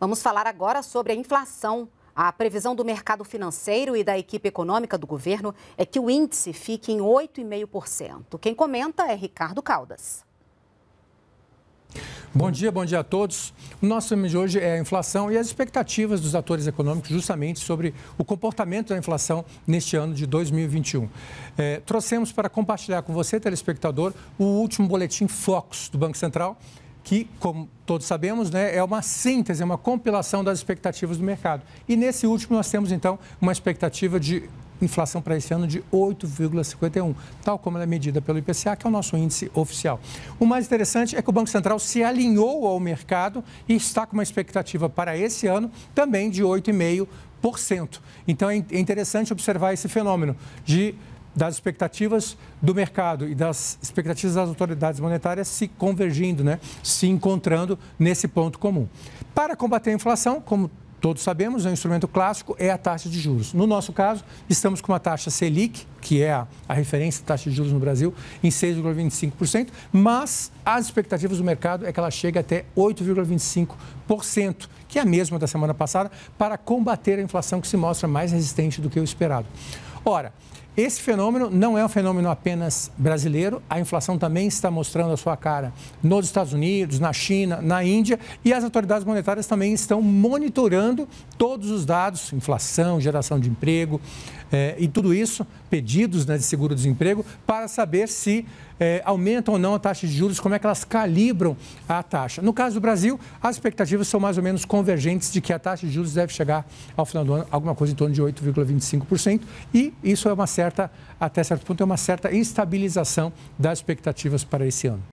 Vamos falar agora sobre a inflação. A previsão do mercado financeiro e da equipe econômica do governo é que o índice fique em 8,5%. Quem comenta é Ricardo Caldas. Bom dia, bom dia a todos. O nosso tema de hoje é a inflação e as expectativas dos atores econômicos justamente sobre o comportamento da inflação neste ano de 2021. É, trouxemos para compartilhar com você, telespectador, o último boletim Focus do Banco Central, que, como todos sabemos, né, é uma síntese, é uma compilação das expectativas do mercado. E nesse último nós temos, então, uma expectativa de inflação para esse ano de 8,51, tal como ela é medida pelo IPCA, que é o nosso índice oficial. O mais interessante é que o Banco Central se alinhou ao mercado e está com uma expectativa para esse ano também de 8,5%. Então é, é interessante observar esse fenômeno de das expectativas do mercado e das expectativas das autoridades monetárias se convergindo, né? se encontrando nesse ponto comum. Para combater a inflação, como todos sabemos, é um instrumento clássico, é a taxa de juros. No nosso caso, estamos com uma taxa Selic, que é a, a referência de taxa de juros no Brasil, em 6,25%, mas as expectativas do mercado é que ela chegue até 8,25%, que é a mesma da semana passada, para combater a inflação que se mostra mais resistente do que o esperado. Ora, esse fenômeno não é um fenômeno apenas brasileiro, a inflação também está mostrando a sua cara nos Estados Unidos, na China, na Índia e as autoridades monetárias também estão monitorando todos os dados, inflação, geração de emprego eh, e tudo isso, pedidos né, de seguro-desemprego, para saber se é, aumentam ou não a taxa de juros, como é que elas calibram a taxa. No caso do Brasil, as expectativas são mais ou menos convergentes de que a taxa de juros deve chegar ao final do ano alguma coisa em torno de 8,25% e isso é uma certa, até certo ponto, é uma certa estabilização das expectativas para esse ano.